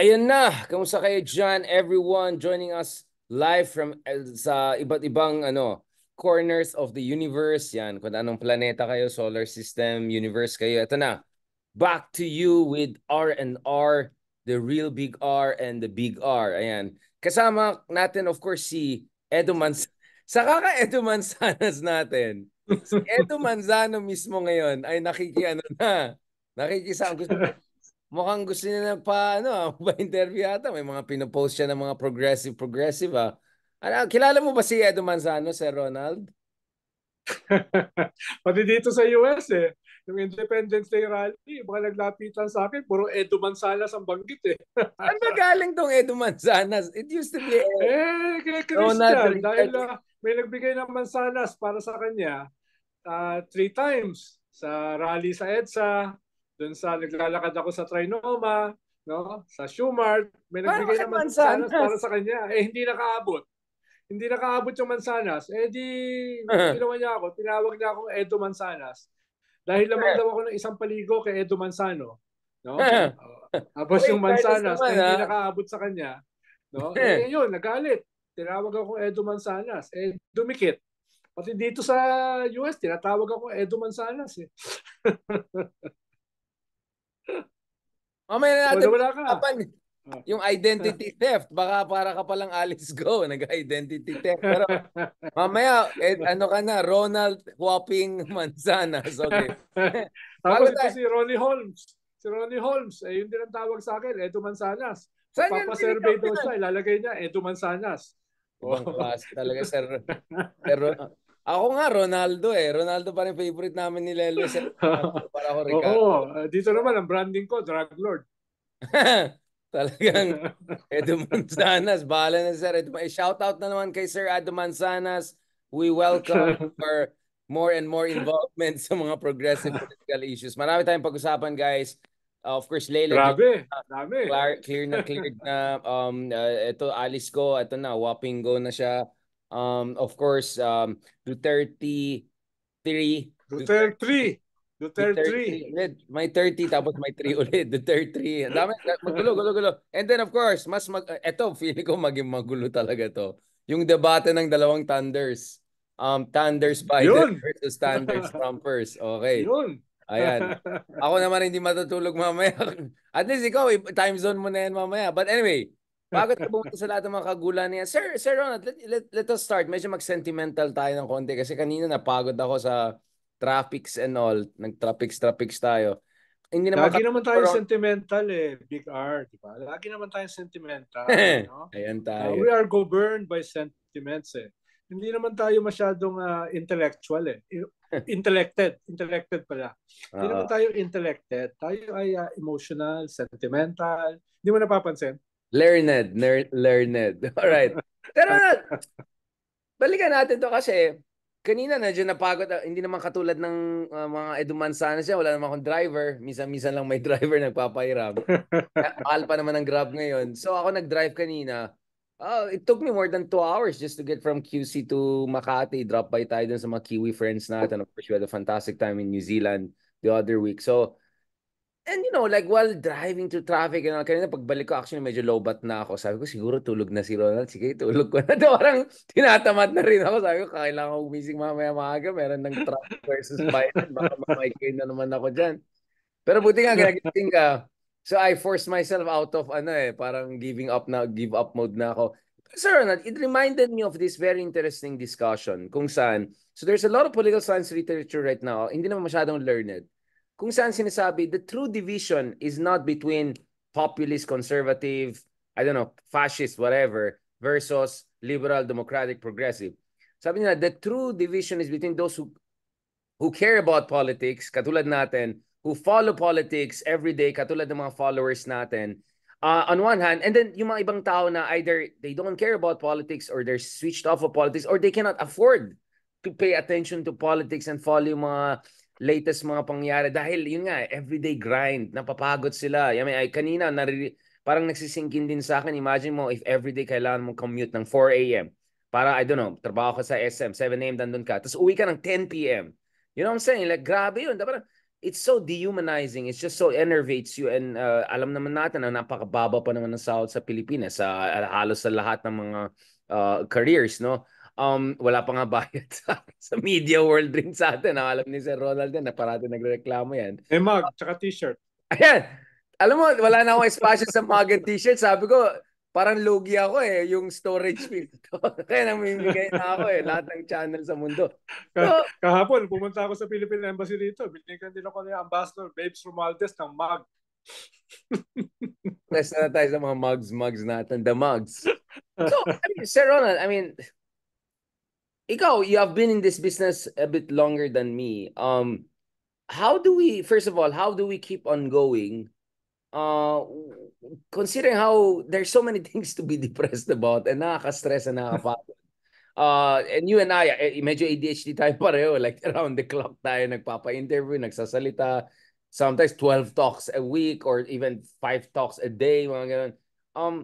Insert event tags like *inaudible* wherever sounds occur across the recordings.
Ayan na, kamusta kayo dyan everyone joining us live from eh, sa iba't ibang ano corners of the universe. Yan, kung anong planeta kayo, solar system, universe kayo. Ito na, back to you with R and R, the real big R and the big R. Ayan, kasama natin of course si Edo Manz- *laughs* sa kaka Edo Manzanas natin. Si Edo Manzano mismo ngayon ay nakikiano na. Nakikisama gusto Mukhang gusto niya na pa, ano, ba ah, *laughs* interview ata. May mga pinopost siya ng mga progressive, progressive ah. Ano, kilala mo ba si Edo Manzano, Sir Ronald? *laughs* Pati dito sa US eh. Yung Independence Day rally, mga naglapitan sa akin, puro Edo Manzanas ang banggit eh. *laughs* ano ba galing tong Edo Manzanas? It used to be Edo. Eh, kay Christian. Ronald, dahil uh, may nagbigay ng Manzanas para sa kanya uh, three times sa rally sa EDSA, doon sa naglalakad ako sa Trinoma, no? Sa Schumart, may nagbigay ng mansanas para sa kanya. Eh, hindi nakaabot. Hindi nakaabot yung mansanas. Eh, di, *laughs* ginawa niya ako. Tinawag niya akong Edo Mansanas. Dahil lamang daw ako ng isang paligo kay Edo Mansano, No? *laughs* Ah, tapos yung Mansanas, naman, na hindi ah. nakaabot sa kanya. No? *laughs* Eh, yun, nagalit. Tinawag ako Edo Mansanas. Eh, dumikit. Pati dito sa US, tinatawag ako Edo Mansanas. Eh. Mamaya na natin wala, wala ka. Ah. yung identity *laughs* theft. Baka para ka palang Alice Go, *laughs* nag-identity theft. Pero mamaya, eh, *laughs* ano ka na, Ronald Whopping Manzanas. Okay. Tapos ito si Ronnie Holmes. Si Ronnie Holmes, eh, yun din ang tawag sa akin, Edo Manzanas. Saan Papasurvey daw siya, ilalagay niya, Eto Manzanas. Ibang oh. class talaga, sir. sir ako nga, Ronaldo eh. Ronaldo pa rin favorite namin ni Lelo. *laughs* para ako Ricardo. Oo, dito naman ang branding ko, drug lord. *laughs* Talagang *laughs* Edo Manzanas, bahala na sir. Edo, eh, shout out na naman kay Sir Edo Manzanas. We welcome for more and more involvement sa mga progressive political issues. Marami tayong pag-usapan guys. Uh, of course, Lelo. Grabe, na, dami. Clear, clear na clear na. Um, uh, ito, alis ko. Ito na, whopping go na siya. Um, of course, um, Duterte 3. Duterte 3. Duterte 3. my 30 tapos my 3 *laughs* ulit. Duterte 33 Ang *laughs* Magulo, And then of course, mas mag... Eto, feeling ko maging magulo talaga to. Yung debate ng dalawang Thunders. Um, Thunders by Yun. versus Thunders *laughs* Trumpers. Okay. Yun. Ayan. Ako naman hindi matutulog mamaya. At least ikaw, eh, time zone mo na yan mamaya. But anyway, Bago tayo bumunta sa lahat ng mga kagulan niya. Sir, Sir Ronald, let, let, let us start. Medyo mag-sentimental tayo ng konti kasi kanina napagod ako sa traffics and all. Nag-traffics-traffics tayo. Hindi naman Lagi naman tayo sentimental eh, Big R, di ba? Lagi naman tayo sentimental. *laughs* no? Ayan uh, tayo. Uh, we are governed by sentiments eh. Hindi naman tayo masyadong uh, intellectual eh. *laughs* intellected. Intellected pala. Uh-huh. Hindi naman tayo intellected. Tayo ay uh, emotional, sentimental. Hindi mo napapansin? Learned, ner- learned. *laughs* All right. Pero balikan natin to kasi kanina na nandiyan napagod ah, hindi naman katulad ng uh, mga edumansanas yan wala naman akong driver minsan-minsan lang may *laughs* driver nagpapahiram eh, mahal pa naman ng grab ngayon so ako nag-drive kanina uh, it took me more than 2 hours just to get from QC to Makati drop by tayo dun sa mga Kiwi friends natin of course we had a fantastic time in New Zealand the other week so and you know, like while driving through traffic and all, kanina pagbalik ko, actually medyo lowbat na ako. Sabi ko, siguro tulog na si Ronald. Sige, tulog ko na. *laughs* To. Parang tinatamad na rin ako. Sabi ko, kailangan ko gumising mamaya maaga. Meron ng traffic versus violent. Baka mamigraine na naman ako dyan. Pero buti nga, ginagising ka. So I forced myself out of ano eh, parang giving up na, give up mode na ako. Sir Ronald, it reminded me of this very interesting discussion kung saan, so there's a lot of political science literature right now, hindi naman masyadong learned, kung saan sinasabi, the true division is not between populist, conservative, I don't know, fascist, whatever, versus liberal, democratic, progressive. Sabi nila, the true division is between those who who care about politics, katulad natin, who follow politics every day, katulad ng mga followers natin, uh, on one hand, and then yung mga ibang tao na either they don't care about politics or they're switched off of politics or they cannot afford to pay attention to politics and follow yung mga latest mga pangyari dahil yun nga everyday grind napapagod sila I mean ay, kanina nariri- parang nagsisinkin din sa akin imagine mo if everyday kailangan mong commute ng 4 a.m. para I don't know trabaho ka sa SM 7 a.m. nandun ka tapos uwi ka ng 10 p.m. you know what I'm saying like grabe yun dapat it's so dehumanizing it's just so enervates you and uh, alam naman natin na napakababa pa naman ng sahod sa Pilipinas sa uh, halos sa lahat ng mga uh, careers no um, wala pa nga bayad *laughs* sa, sa media world ring sa atin. Ang alam ni Sir Ronald yan, na parati nagreklamo yan. May mug, tsaka t-shirt. Ayan. Alam mo, wala na akong espasyo sa mug and t-shirt. Sabi ko, parang logi ako eh, yung storage field. *laughs* Kaya namimigay na ako eh, lahat ng channel sa mundo. So, Kahapon, pumunta ako sa Philippine Embassy dito. Binigyan din ako ni Ambassador Babes Romaldes ng mug. Rest na tayo sa mga mugs, mugs natin. The mugs. *laughs* So, I mean, Sir Ronald, I mean, ikaw, you have been in this business a bit longer than me. Um, how do we, first of all, how do we keep on going? Uh, considering how there's so many *laughs* things to be depressed about and nakaka-stress and nakakapagod. Uh, and you and I, eh, medyo ADHD tayo *laughs* pareho. Like around the clock tayo nagpapa-interview, nagsasalita. Sometimes 12 talks a week or even 5 talks a day. Mga ganun. Um,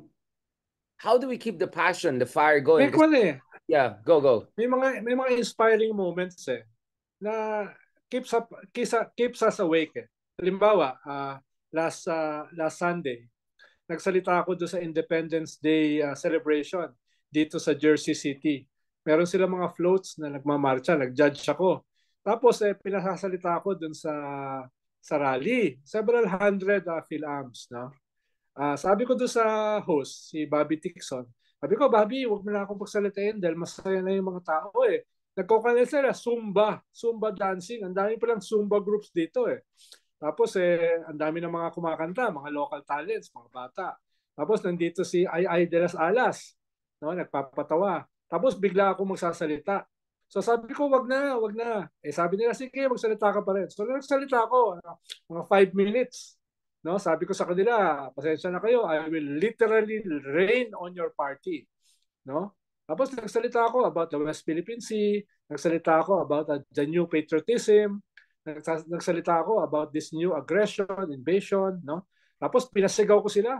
how do we keep the passion, the fire going? Yeah, go go. May mga may mga inspiring moments eh na keeps up keeps, keeps us awake. Eh. Halimbawa, uh, last uh, last Sunday, nagsalita ako do sa Independence Day uh, celebration dito sa Jersey City. Meron sila mga floats na nagmamarcha, nag-judge ako. Tapos eh pinasasalita ako doon sa sa rally, several hundred uh, Phil Arms, no? Uh, sabi ko doon sa host, si Bobby Tixon, sabi ko, Bobby, wag mo na akong pagsalitain dahil masaya na yung mga tao eh. Nagkokanil sila, Zumba, Zumba dancing. Ang dami pa lang Zumba groups dito eh. Tapos eh, ang dami ng mga kumakanta, mga local talents, mga bata. Tapos nandito si Ay Ay de las Alas, no, nagpapatawa. Tapos bigla ako magsasalita. So sabi ko, wag na, wag na. Eh sabi nila, sige, magsalita ka pa rin. So nagsalita ako, ano, mga five minutes. No, sabi ko sa kanila, pasensya na kayo, I will literally rain on your party. No? Tapos nagsalita ako about the West Philippine Sea, nagsalita ako about uh, the new patriotism, nagsalita ako about this new aggression, invasion, no? Tapos pinasigaw ko sila.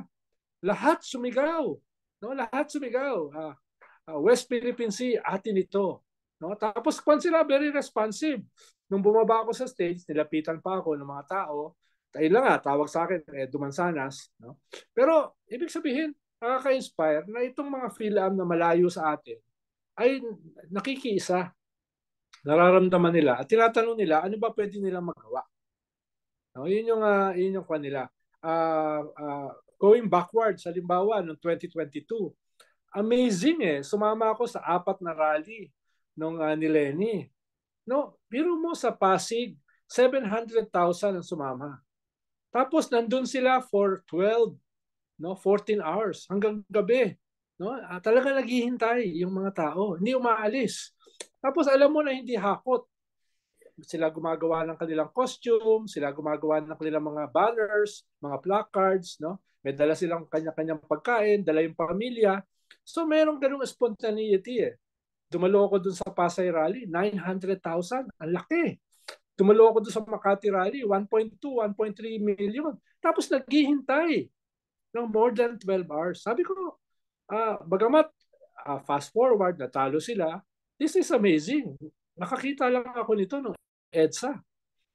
Lahat sumigaw. No, lahat sumigaw. Uh, uh, West Philippine Sea, atin ito. No? Tapos kwan sila, very responsive. Nung bumaba ako sa stage, nilapitan pa ako ng mga tao kayo lang nga, tawag sa akin, eh, Dumansanas. No? Pero, ibig sabihin, nakaka-inspire na itong mga film na malayo sa atin ay nakikiisa, nararamdaman nila at tinatanong nila ano ba pwede nilang magawa. No, yun yung uh, yun yung kanila. Uh, ah, uh, ah, going backwards, halimbawa noong 2022, amazing eh. Sumama ako sa apat na rally nung uh, ni Lenny. No, biro mo sa Pasig, 700,000 ang sumama. Tapos nandun sila for 12, no, 14 hours hanggang gabi, no? Ah, talaga naghihintay yung mga tao, hindi umaalis. Tapos alam mo na hindi hakot. Sila gumagawa ng kanilang costume, sila gumagawa ng kanilang mga banners, mga placards, no? May dala silang kanya-kanyang pagkain, dala yung pamilya. So merong ganung spontaneity eh. Dumalo ako dun sa Pasay Rally, 900,000, ang laki. Dumalo ako doon sa Makati Rally, 1.2, 1.3 million. Tapos naghihintay ng more than 12 hours. Sabi ko, ah, bagamat ah, fast forward, natalo sila, this is amazing. Nakakita lang ako nito no? EDSA.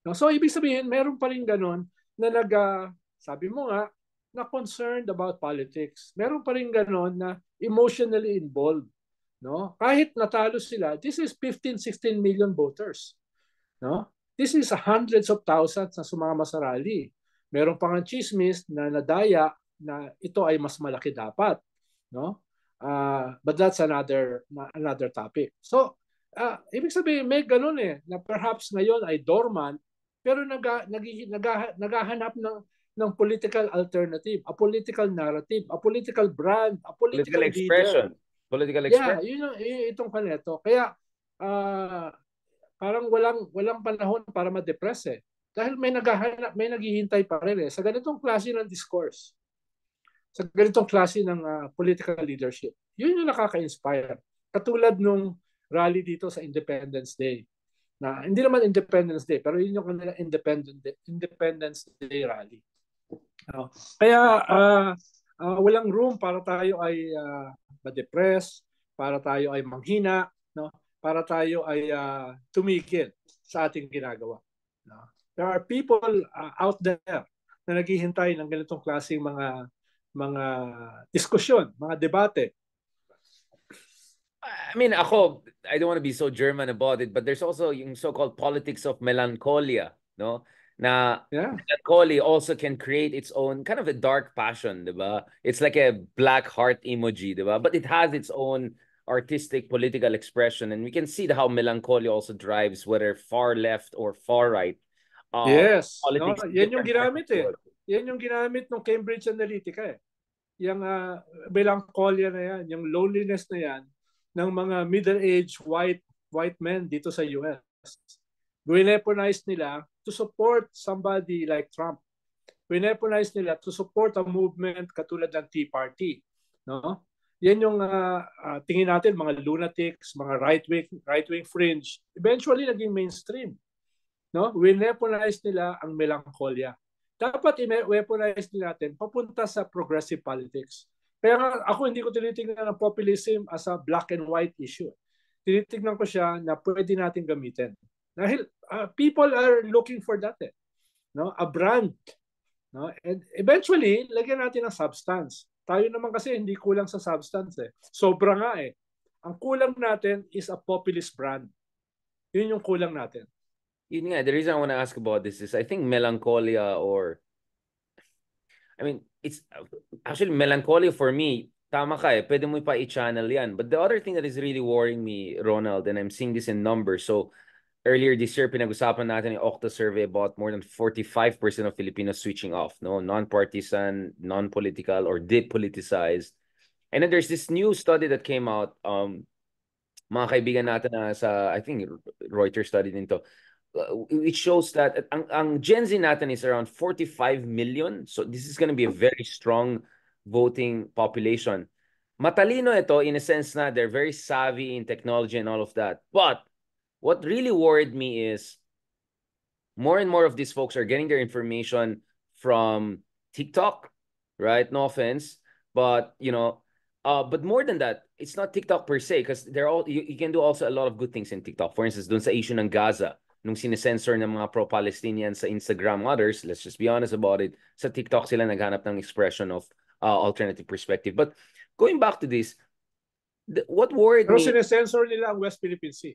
No? So, ibig sabihin, meron pa rin ganun na nag, uh, sabi mo nga, na concerned about politics. Meron pa rin ganun na emotionally involved. No? Kahit natalo sila, this is 15, 16 million voters. No? This is hundreds of thousands na sumama sa rally. Meron pang ang chismis na nadaya na ito ay mas malaki dapat, no? Uh, but that's another another topic. So, uh, ibig sabihin may ganun eh na perhaps ngayon ay dormant pero nag nag naghahanap ng ng political alternative, a political narrative, a political brand, a political, political leader. expression. Political expression. Yeah, yun ang, itong kaneto. Kaya uh, parang walang walang panahon para ma-depress eh. Dahil may naghahanap, may naghihintay pa rin eh. Sa ganitong klase ng discourse, sa ganitong klase ng uh, political leadership, yun yung nakaka-inspire. Katulad nung rally dito sa Independence Day. Na, hindi naman Independence Day, pero yun yung kanila Independence Day, Independence Day rally. No. Oh, kaya uh, uh, walang room para tayo ay uh, ma-depress, para tayo ay manghina, no? para tayo ay uh, tumigil sa ating ginagawa. No? There are people uh, out there na naghihintay ng ganitong klaseng mga mga diskusyon, mga debate. I mean, ako, I don't want to be so German about it, but there's also yung so-called politics of melancholia, no? Na yeah. melancholy also can create its own kind of a dark passion, di ba? It's like a black heart emoji, di ba? But it has its own artistic political expression and we can see how melancholy also drives whether far left or far right uh, yes no, eh. yan yung ginamit eh yan yung ginamit ng Cambridge Analytica eh yung uh, melancholia na yan yung loneliness na yan ng mga middle-aged white white men dito sa US wineponized nila to support somebody like Trump wineponized nila to support a movement katulad ng Tea Party no yan yung uh, uh, tingin natin mga lunatics, mga right-wing right-wing fringe, eventually naging mainstream. No? weaponize nila ang melancholia. Dapat i-weaponize din natin papunta sa progressive politics. Pero ako hindi ko tinitingnan ang populism as a black and white issue. Tinitingnan ko siya na pwede natin gamitin. Dahil uh, people are looking for that. Eh. No? A brand. No? And eventually, lagyan natin ng substance. Tayo naman kasi hindi kulang sa substance eh. Sobra nga eh. Ang kulang natin is a populist brand. Yun yung kulang natin. Yun nga, the reason I want to ask about this is I think melancholia or I mean, it's actually melancholia for me. Tama ka eh, pwede mo pa i-channel yan. But the other thing that is really worrying me, Ronald, and I'm seeing this in numbers. So earlier this year pinag-usapan natin yung Okta survey about more than 45% of Filipinos switching off, no, non-partisan, non-political or depoliticized. And then there's this new study that came out um mga kaibigan natin na sa I think Reuters study din to. Uh, it shows that ang, ang Gen Z natin is around 45 million. So this is going to be a very strong voting population. Matalino ito in a sense na they're very savvy in technology and all of that. But what really worried me is more and more of these folks are getting their information from TikTok, right? No offense, but you know, uh, but more than that, it's not TikTok per se because they're all you, you can do also a lot of good things in TikTok. For instance, dun sa issue ng Gaza, nung sinesensor ng mga pro palestinians sa Instagram others, let's just be honest about it, sa TikTok sila naghanap ng expression of uh, alternative perspective. But going back to this, the, what worried Pero me... sinesensor nila ang West Philippine Sea.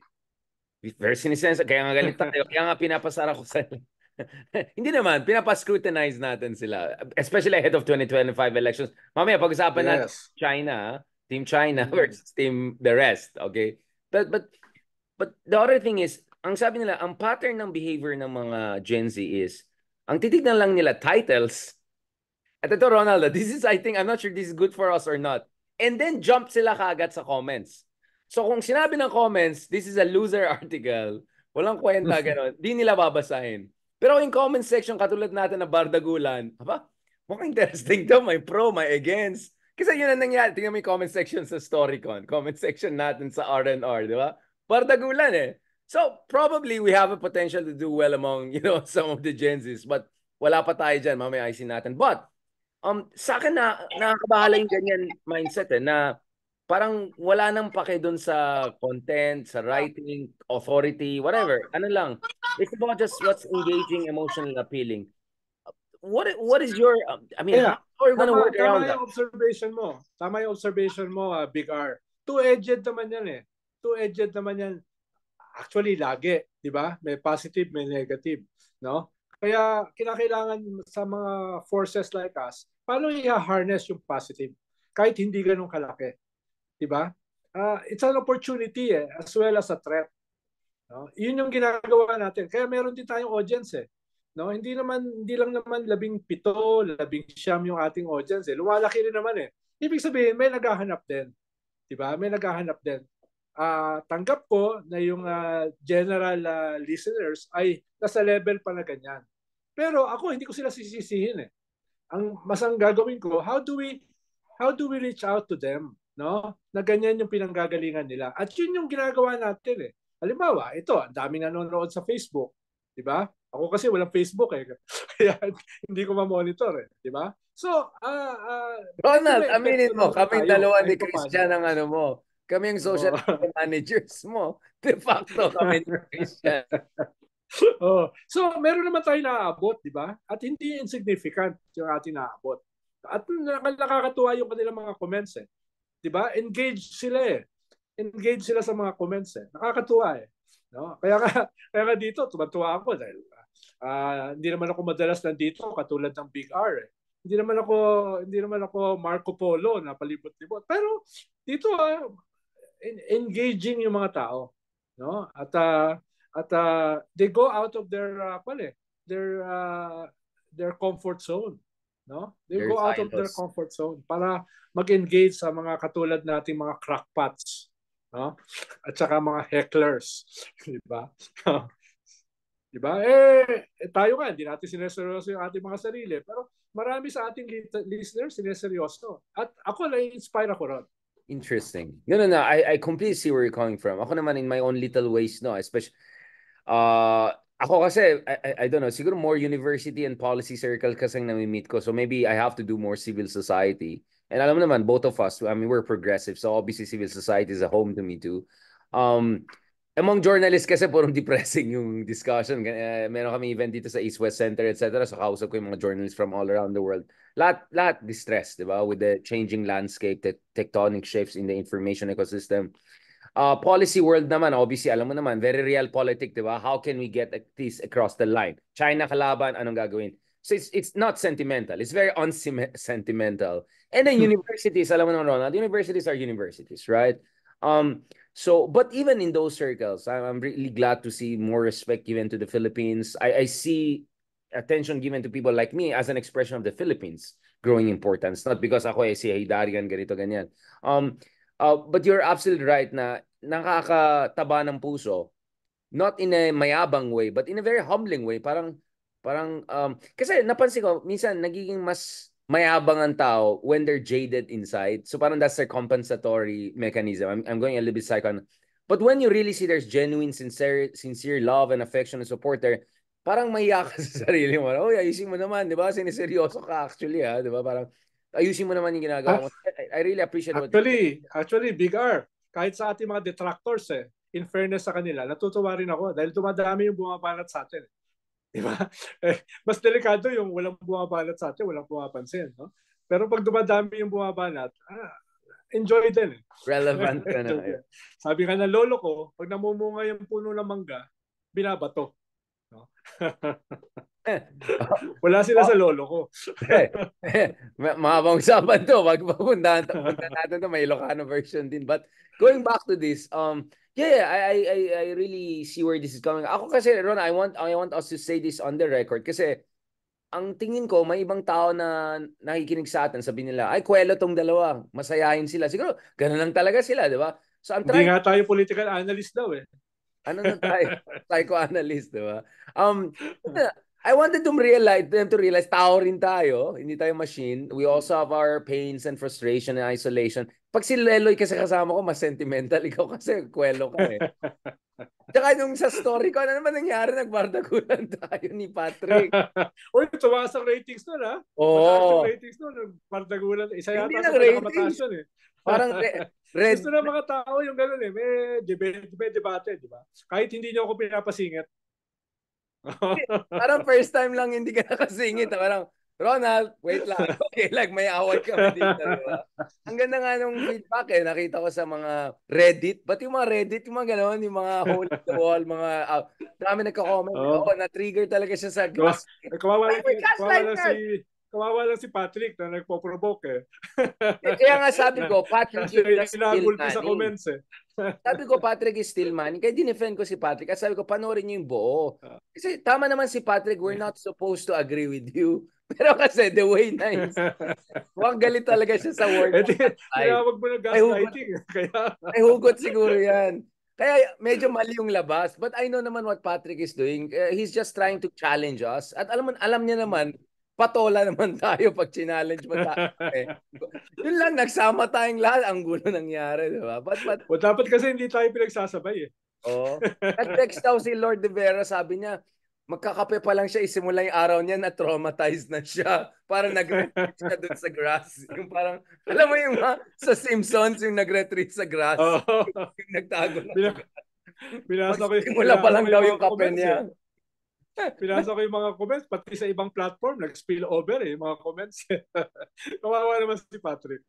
very sinisense. Kaya nga galit tayo. Kaya nga pinapasara ko sa *laughs* Hindi naman, pinapascrutinize natin sila. Especially ahead of 2025 elections. Mamaya, pag-usapan yes. natin China, Team China *laughs* versus Team the rest. Okay? But, but, but the other thing is, ang sabi nila, ang pattern ng behavior ng mga Gen Z is, ang titignan lang nila, titles. At ito, Ronaldo, *laughs* this is, I think, I'm not sure this is good for us or not. And then jump sila kaagad sa comments. So kung sinabi ng comments, this is a loser *laughs* article, walang kwenta, *laughs* gano'n, di nila babasahin. Pero in comment section, katulad natin na bardagulan, aba, mukhang interesting daw, may pro, may against. Kasi yun ang nangyari. Tingnan mo yung comment section sa Storycon. Comment section natin sa R&R, di ba? Bardagulan eh. So, probably we have a potential to do well among, *laughs* you know, some of the Gen Zs. But wala pa tayo dyan. Mamaya ayusin natin. But, um, sa akin na, nakakabahala yung ganyan mindset eh, na parang wala nang pake doon sa content, sa ah. writing, authority, whatever. Ah. Ano lang. It's about just what's engaging, emotional, appealing. What what is your um, I mean, yeah. how are you going to work around tama that? observation mo. Tama yung observation mo, uh, Big R. Two-edged naman yan eh. Two-edged naman yan. Actually, lagi. Di ba? May positive, may negative. No? Kaya kinakailangan sa mga forces like us, paano i-harness yung positive? Kahit hindi ganun kalaki 'di ba? Uh, it's an opportunity eh, as well as a threat. No? 'Yun yung ginagawa natin. Kaya meron din tayong audience eh. No, hindi naman hindi lang naman labing pito, labing siyam yung ating audience eh. Lumalaki rin naman eh. Ibig sabihin may naghahanap din. 'Di ba? May naghahanap din. Uh, tanggap ko na yung uh, general uh, listeners ay nasa level pa na ganyan. Pero ako hindi ko sila sisisihin eh. Ang masang gagawin ko, how do we how do we reach out to them? no? Na ganyan yung pinanggagalingan nila. At yun yung ginagawa natin eh. Halimbawa, ito, ang daming nanonood sa Facebook, 'di ba? Ako kasi walang Facebook eh. *laughs* Kaya hindi ko ma-monitor eh, 'di ba? So, ah uh, uh, Ronald, aminin mo, kami tayo, dalawa ni Christian ang ano mo. Kami yung social oh. media managers mo. De facto *laughs* kami ni Christian. *laughs* oh. So, meron naman tayo naaabot, 'di ba? At hindi insignificant yung ating naaabot. At nakakatuwa yung kanilang mga comments eh. 'di ba? Engage sila eh. Engaged sila sa mga comments eh. Nakakatuwa eh. No? Kaya ka, *laughs* kaya ka dito, tumatuwa ako dahil uh, hindi naman ako madalas nandito katulad ng Big R eh. Hindi naman ako hindi naman ako Marco Polo na palibot-libot. Pero dito uh, engaging yung mga tao, no? At uh, at uh, they go out of their uh, pala, their uh, their comfort zone no? They There's go out idols. of their comfort zone para mag-engage sa mga katulad nating mga crackpots, no? At saka mga hecklers, *laughs* 'di ba? *laughs* 'Di ba? Eh, eh, tayo nga, hindi natin sineseryoso yung ating mga sarili, pero marami sa ating listeners sineseryoso. At ako na-inspire ako ron. Interesting. No, no, no. I, I completely see where you're coming from. Ako naman in my own little ways, no, especially uh, ako kasi, I, I don't know, siguro more university and policy circle kasi nami-meet ko. So maybe I have to do more civil society. And alam mo naman, both of us, I mean, we're progressive. So obviously civil society is a home to me too. Um, among journalists kasi purong *laughs* depressing yung discussion. Uh, meron kami event dito sa East West Center, etc. So kausap ko yung mga journalists from all around the world. Lahat, lahat distressed, di ba? With the changing landscape, the tectonic shifts in the information ecosystem. Uh, policy world naman, obviously, alam mo naman, very real politic, di ba? How can we get this across the line? China kalaban, anong gagawin? So it's, it's not sentimental. It's very unsentimental. And then universities, alam mo naman, Ronald, universities are universities, right? Um, so, but even in those circles, I'm, really glad to see more respect given to the Philippines. I, I see attention given to people like me as an expression of the Philippines growing importance, not because ako eh, si Hidarigan, ganito, ganyan. Um, uh, but you're absolutely right na nakakataba ng puso not in a mayabang way but in a very humbling way parang parang um, kasi napansin ko minsan nagiging mas mayabang ang tao when they're jaded inside so parang that's their compensatory mechanism I'm, I'm going a little bit psycho but when you really see there's genuine sincere sincere love and affection and support there parang maiya ka *laughs* sa sarili mo. Oh, ayusin mo naman, 'di ba? Siniseryoso ka actually, ha, ah, 'di ba? Parang ayusin mo naman 'yung ginagawa mo. I, I really appreciate actually, what Actually, actually Big R, kahit sa ating mga detractors eh, in fairness sa kanila, natutuwa rin ako dahil dumadami yung bumabanat sa atin. Eh. Di ba? *laughs* Eh, mas delikado yung walang bumabanat sa atin, walang bumapansin. No? Pero pag dumadami yung bumabanat, ah, enjoy din. Eh. Relevant ka na. *laughs* Sabi nga ng lolo ko, pag namumunga yung puno ng mangga, binabato. No? *laughs* Wala sila sa lolo ko. Eh, eh, Mahabang usapan to. Wag papuntahan natin to. May Ilocano version din. But going back to this, um, yeah, I, I, I really see where this is coming. Ako kasi, Ron, I want, I want us to say this on the record kasi ang tingin ko, may ibang tao na nakikinig sa atin, sabi nila, ay, kwelo tong dalawa, masayahin sila. Siguro, ganun lang talaga sila, di ba? So, I'm trying... Hindi nga tayo political analyst daw eh. Ano na tayo? Psychoanalyst, di ba? Um, I wanted to realize, them to realize, tao rin tayo. Hindi tayo machine. We also have our pains and frustration and isolation. Pag si Leloy kasi kasama ko, mas sentimental. Ikaw kasi, kwelo ka eh. Tsaka nung sa story ko, ano naman nangyari? Nagbardagulan *laughs* tayo ni Patrick. Uy, tuwa sa ratings nun ha? Oo. Oh. ratings nun. Nagbardagulan. Isa yata sa pinakamataas mataas yun eh. Parang Red. Gusto na mga tao yung gano'n eh. May debate, may debate, di ba? Kahit hindi niyo ako pinapasingit. parang first time lang hindi ka nakasingit. Parang, Ronald, wait lang. *laughs* Okay, like may away kami dito. Diba? Ang ganda nga nung feedback eh. Nakita ko sa mga Reddit. Ba't yung mga Reddit, yung mga gano'n, yung mga hole in the *laughs* wall, mga, uh, dami nagka-comment. Oh. Oo, na-trigger talaga siya sa gas. Kawawa, si, Kawawa lang si Patrick na nagpo-provoke eh. eh kaya nga sabi ko, Patrick is still money. sa comments eh. *laughs* sabi ko, Patrick is still money. Kaya dinefend ko si Patrick. At sabi ko, panoorin niyo yung buo. Ah. Kasi tama naman si Patrick, we're not supposed to agree with you. *laughs* Pero kasi the way na yun. Huwag galit talaga siya sa word. Eh, kaya wag mo na gaslighting. Eh. Kaya... *laughs* Ay hugot siguro yan. Kaya medyo mali yung labas. But I know naman what Patrick is doing. Uh, he's just trying to challenge us. At alam, alam niya naman patola naman *laughs* tayo pag challenge mo tayo. Eh. Yun lang, nagsama tayong lahat. Ang gulo nangyari, di ba? But, but, well, dapat kasi hindi tayo pinagsasabay eh. Oo. Oh. *laughs* Nag-text daw si Lord De Vera, sabi niya, magkakape pa lang siya, isimula yung araw niya na traumatized na siya. *laughs* Parang nag-retreat siya dun sa grass. Yung parang, alam mo yung ha, sa Simpsons, yung nag-retreat sa grass. Oh. yung nagtago na. Bila, bilasa ko yung, Simula pa lang daw yung kape niya. Eh. *laughs* Pinasa ko yung mga comments, pati sa ibang platform, nag-spill over eh, mga comments. *laughs* Kawawa naman si Patrick.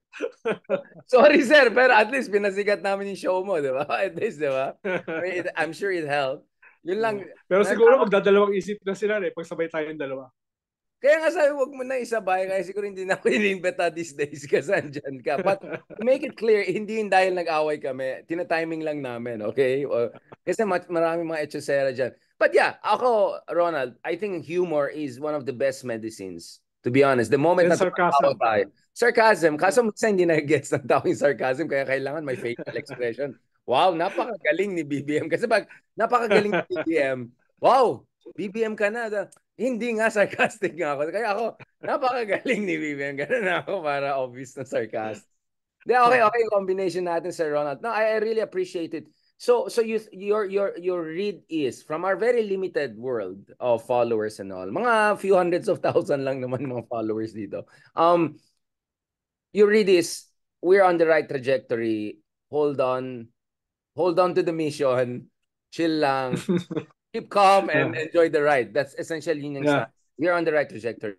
*laughs* Sorry sir, pero at least pinasikat namin yung show mo, di ba? At least, di ba? I'm sure it helped. Yun lang. Pero siguro magdadalawang isip na sila eh, pag sabay tayong dalawa. Kaya nga sabi, wag mo na isabay kasi siguro hindi na ako *laughs* inimbeta these days kasi andyan ka. But make it clear, hindi yun dahil nag-away kami. Tinatiming lang namin, okay? Or, kasi marami mga echosera dyan. But yeah, ako, Ronald, I think humor is one of the best medicines. To be honest, the moment na sarcasm. tayo. Sarcasm. Kaso minsan hindi na-gets ng tao yung sarcasm kaya kailangan may facial *laughs* expression. Wow, napakagaling ni BBM. Kasi pag napakagaling ni BBM, wow, BBM ka na. Hindi nga *laughs* sarcastic nga ako. Kaya ako, napakagaling ni Vivian. Ganun ako para obvious na sarcastic. Hindi, okay, okay combination natin sa Ronald. No, I, I really appreciate it. So, so you, your, your, your read is, from our very limited world of followers and all, mga few hundreds of thousand lang naman mga followers dito. Um, your read is, we're on the right trajectory. Hold on. Hold on to the mission. Chill lang. *laughs* keep calm and yeah. enjoy the ride. That's essentially yun yung yeah. Sa, you're on the right trajectory.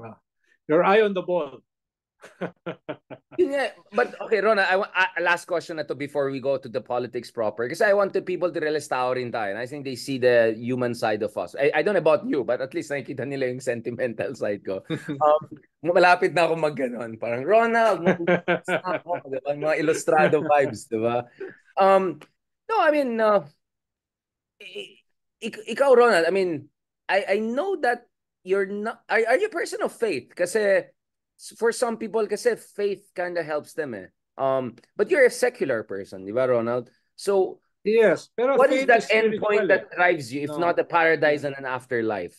Wow. Your eye on the ball. *laughs* yeah, but okay, Rona, I want uh, last question na to before we go to the politics proper because I want wanted people to realize tao in tayo and I think they see the human side of us. I, I don't know about you, but at least nakikita nila yung sentimental side ko. *laughs* Um, malapit na ako magganon. Parang Ronald, ako, diba? mga ilustrado vibes, diba? Um, no, I mean, uh, ik, ikaw Ronald, I mean, I I know that you're not are, are you a person of faith? Kasi for some people kasi faith kind of helps them eh. Um but you're a secular person, di ba Ronald? So yes, pero what is that is end point that eh. drives you if no. not a paradise and an afterlife?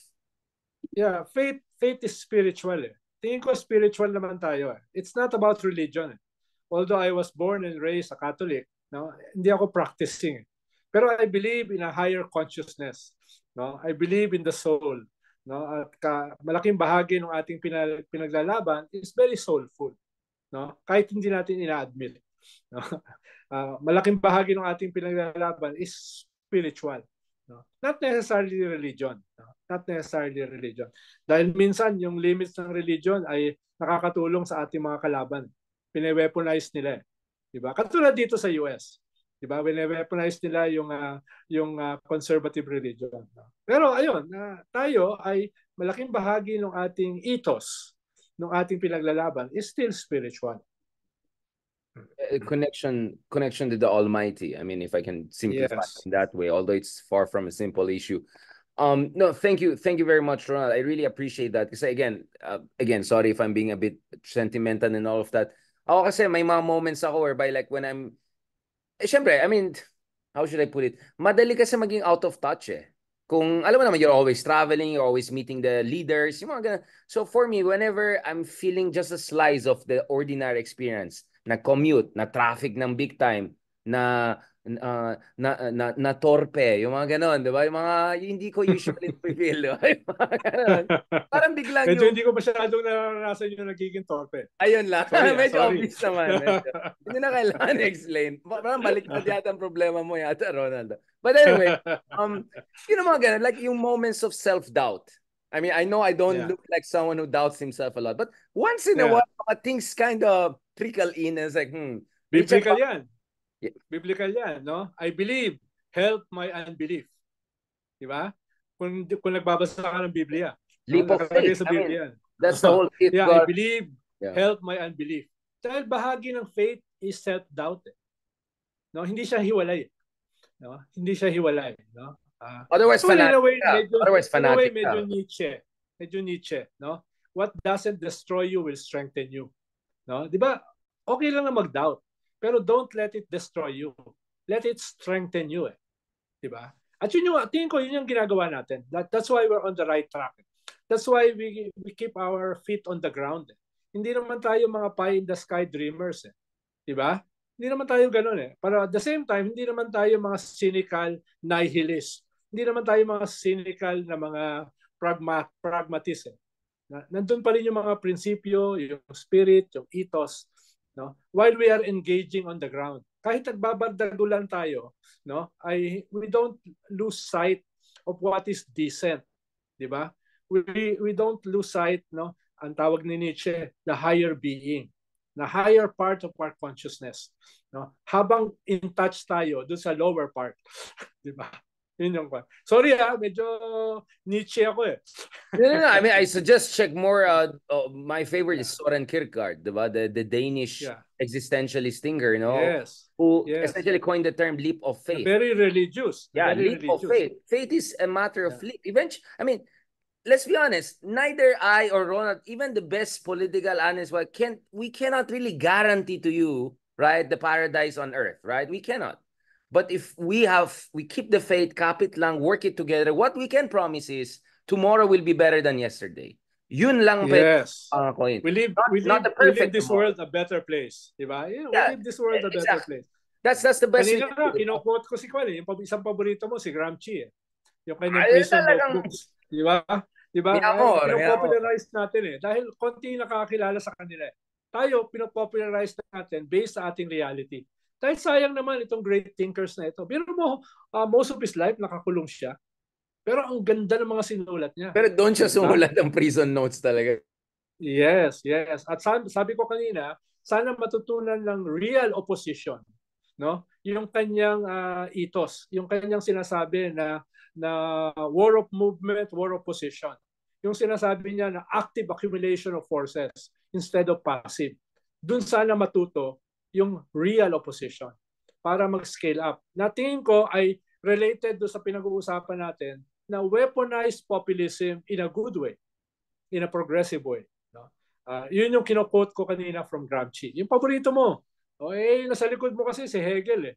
Yeah, faith faith is spiritual. Eh. Tingin ko spiritual naman tayo. Eh. It's not about religion. Eh. Although I was born and raised a Catholic, no, hindi ako practicing. Eh. Pero I believe in a higher consciousness. No? I believe in the soul. No? At ka, malaking bahagi ng ating pinal, pinaglalaban is very soulful. No? Kahit hindi natin ina-admit. No? Uh, *laughs* malaking bahagi ng ating pinaglalaban is spiritual. No? Not necessarily religion. No? Not necessarily religion. Dahil minsan yung limits ng religion ay nakakatulong sa ating mga kalaban. Pineweponize nila. Diba? Katulad dito sa US. 'di ba? Wine-weaponize nila yung uh, yung uh, conservative religion. Pero ayun, uh, tayo ay malaking bahagi ng ating ethos, ng ating pinaglalaban is still spiritual. A eh, connection connection to the almighty. I mean, if I can simplify yes. that way, although it's far from a simple issue. Um, no, thank you, thank you very much, Ronald. I really appreciate that. Because again, uh, again, sorry if I'm being a bit sentimental and all of that. Ako kasi may mga moments ako by like when I'm eh, syempre, I mean, how should I put it? Madali kasi maging out of touch eh. Kung, alam mo naman, you're always traveling, you're always meeting the leaders, yung mga ganun. So for me, whenever I'm feeling just a slice of the ordinary experience, na commute, na traffic ng big time, na uh, na, ah, na, na torpe, yung mga ganon, di ba? Yung mga, hindi ko usually *laughs* feel, di ba? Yung mga ganon. Parang biglang medyo yung... hindi ko masyadong naranasan yung nagiging torpe. Ayun lang. Sorry, ah, medyo sorry. obvious naman. *laughs* Medyo. hindi na kailangan *laughs* explain. Parang balik na yata ang problema mo yata, Ronald. But anyway, um, you know mga ganon, like yung moments of self-doubt. I mean, I know I don't yeah. look like someone who doubts himself a lot, but once in yeah. a while, things kind of trickle in and it's like, hmm, Biblical yan. Biblical yan, no? I believe, help my unbelief. Di ba? Kung, kung nagbabasa ka ng Biblia. Leap of faith. Sa Biblia. I mean, that's the whole faith. *laughs* yeah, God. I believe, yeah. help my unbelief. Dahil bahagi ng faith is self-doubt. Eh. No, hindi siya hiwalay. No? Hindi siya hiwalay, no? Uh, otherwise so fanatic. way, medyo, otherwise fanatic. way, medyo Nietzsche. Medyo Nietzsche, no? What doesn't destroy you will strengthen you. No? 'Di ba? Okay lang na mag-doubt. Pero don't let it destroy you. Let it strengthen you eh. Diba? At yun yung, tingin ko, yun yung ginagawa natin. That, that's why we're on the right track. Eh. That's why we, we keep our feet on the ground. Eh. Hindi naman tayo mga pie in the sky dreamers. Eh. Diba? Hindi naman tayo ganun eh. Pero at the same time, hindi naman tayo mga cynical nihilist. Hindi naman tayo mga cynical na mga pragma, pragmatist. Eh. nandun pa rin yung mga prinsipyo, yung spirit, yung ethos no while we are engaging on the ground kahit nagbabardagulan tayo no ay we don't lose sight of what is decent di ba we we don't lose sight no ang tawag ni Nietzsche the higher being the higher part of our consciousness no habang in touch tayo do sa lower part *laughs* di ba Yun Sorry ah, medyo niche ako eh. no, no, no. I mean, I suggest check more. Uh, oh, my favorite is Soren Kierkegaard, diba? The, the Danish yeah. existentialist thinker, you know? Yes. Who yes. essentially coined the term leap of faith. Very religious. Yeah, Very leap religious. of faith. Faith is a matter of yeah. leap. Eventually, I mean, let's be honest, neither I or Ronald, even the best political analyst, well, can, we cannot really guarantee to you, right, the paradise on earth, right? We cannot But if we have, we keep the faith, kapit lang, work it together, what we can promise is tomorrow will be better than yesterday. Yun lang yes. Pe, uh, coin. We live, not, we live, not the perfect we live this tomorrow. world a better place. Diba? Yeah, we live this world a better exactly. place. That's that's the best. Kanina na, kinoquote ko si Kwan eh. Yung isang paborito mo, si Gramsci eh. Yung kanyang Ay, prison talagang... notebooks. Di ba? Di Amor, pinopopularize natin eh. Dahil konti yung nakakakilala sa kanila eh. Tayo, pinopopularize natin based sa ating reality. Kahit sayang naman itong great thinkers na ito. Pero mo, uh, most of his life nakakulong siya. Pero ang ganda ng mga sinulat niya. Pero doon siya diba? sumulat ng prison notes talaga. Yes, yes. At sabi, sabi ko kanina, sana matutunan ng real opposition, no? Yung kanyang uh, ethos, yung kanyang sinasabi na na war of movement, war of position. Yung sinasabi niya na active accumulation of forces instead of passive. Doon sana matuto yung real opposition para mag-scale up. Na tingin ko ay related do sa pinag-uusapan natin na weaponized populism in a good way, in a progressive way. No? Uh, yun yung kinokote ko kanina from Gramsci. Yung paborito mo. O, oh, eh, nasa likod mo kasi si Hegel eh.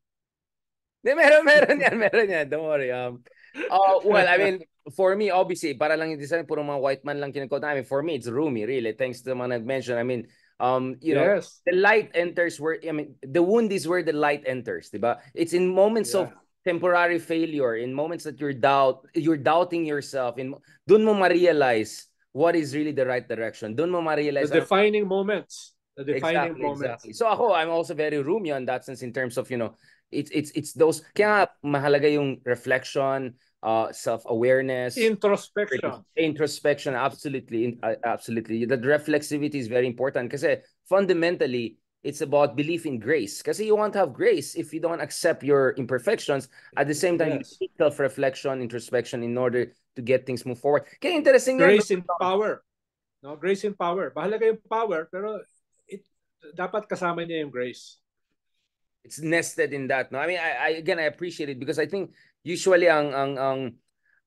Di, meron, meron yan, meron yan. Don't worry. Um, uh, well, I mean, for me, obviously, para lang hindi sana, puro mga white man lang kinakot. I mean, for me, it's Rumi, really. Thanks to the mga nag-mention. I mean, Um, you yes. know, the light enters where I mean the wound is where the light enters, diba? It's in moments yeah. of temporary failure, in moments that you're doubt, you're doubting yourself, in doon mo ma-realize what is really the right direction. Doon mo ma-realize the defining ano, moments. The defining exactly, moments. Exactly. So ako, I'm also very Rumio on that sense in terms of, you know, it's it's it's those kaya mahalaga yung reflection, uh, self-awareness introspection introspection absolutely uh, absolutely that reflexivity is very important because fundamentally it's about belief in grace because you want to have grace if you don't accept your imperfections at the same time yes. you need self-reflection introspection in order to get things move forward okay interesting grace in power no grace in power Bahala yung power pero it dapat kasama niya yung grace it's nested in that no i mean I, I again i appreciate it because i think usually ang ang ang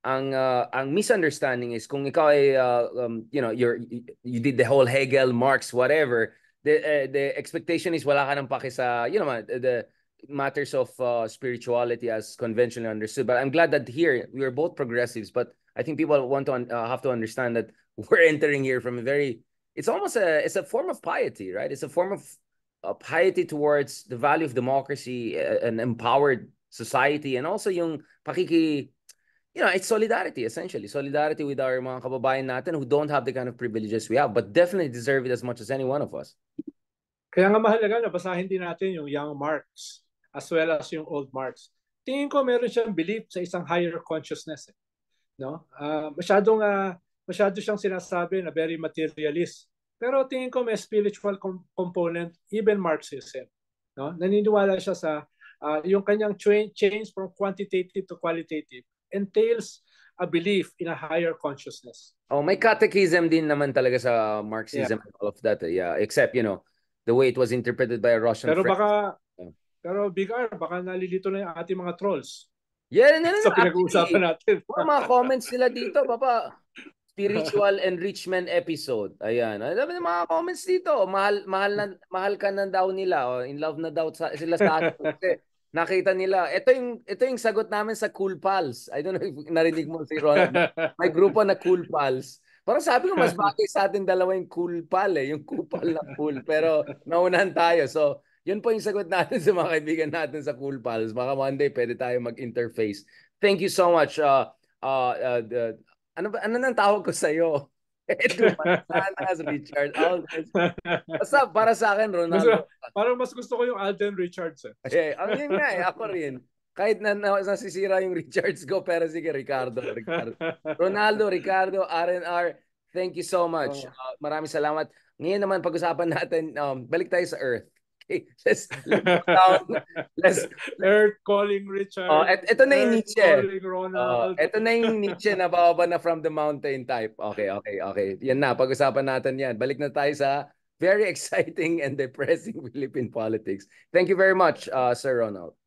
ang uh, ang misunderstanding is kung ikaw ay uh, um, you know you're you, you did the whole Hegel Marx whatever the uh, the expectation is wala ka nang paki sa you know the matters of uh, spirituality as conventionally understood but I'm glad that here we are both progressives but I think people want to uh, have to understand that *laughs* we're entering here from a very it's almost a it's a form of piety right it's a form of piety towards the value of democracy uh, and empowered society and also yung pakiki you know, it's solidarity essentially. Solidarity with our mga kababayan natin who don't have the kind of privileges we have, but definitely deserve it as much as any one of us. Kaya nga mahalaga na basahin din natin yung young Marx as well as yung old Marx. Tingin ko meron siyang belief sa isang higher consciousness. Eh. No? Uh, masyadong uh, masyado siyang sinasabi na very materialist. Pero tingin ko may spiritual com- component even Marxism. No? Naniniwala siya sa uh, yung kanyang change from quantitative to qualitative entails a belief in a higher consciousness. Oh, may catechism din naman talaga sa Marxism yeah. and all of that. Eh, yeah, except, you know, the way it was interpreted by a Russian Pero baka, yeah. pero Big R, baka nalilito na yung ating mga trolls. Yeah, no, no, no. *laughs* Sa pinag-uusapan natin. *laughs* mga, mga comments nila dito, papa. Spiritual *laughs* enrichment episode. Ayan. Alam mo mga comments dito. Mahal mahal na mahal ka na daw nila. Oh. In love na daw sa, sila sa atin. Kasi nakita nila. Ito yung ito yung sagot namin sa Cool Pals. I don't know if narinig mo si Ron. May grupo na Cool Pals. Parang sabi ko mas bagay sa atin dalawa yung Cool Pal eh, yung kupal na cool. Pero naunahan tayo. So, yun po yung sagot natin sa mga kaibigan natin sa Cool Pals. Baka Monday pwede tayo mag-interface. Thank you so much. Uh, uh, uh, uh ano ba ano nang tawag ko sa iyo? *laughs* Sana as Richard. Always. Basta para sa akin, Ronaldo. Mas, parang mas gusto ko yung Alden Richards. Eh. Okay. Eh, ang yun nga eh. Ako rin. Kahit na, nasisira yung Richards ko, pero sige, Ricardo. Ricardo. Ronaldo, Ricardo, RNR, thank you so much. Uh, maraming salamat. Ngayon naman, pag-usapan natin, um, balik tayo sa Earth okay? *laughs* Let's look down. Let's... *laughs* Earth calling Richard. Oh, et- ito na yung Nietzsche. Oh, eto na yung Nietzsche na bababa na from the mountain type. Okay, okay, okay. Yan na, pag-usapan natin yan. Balik na tayo sa very *laughs* exciting and depressing Philippine politics. Thank you very much, uh, Sir Ronald.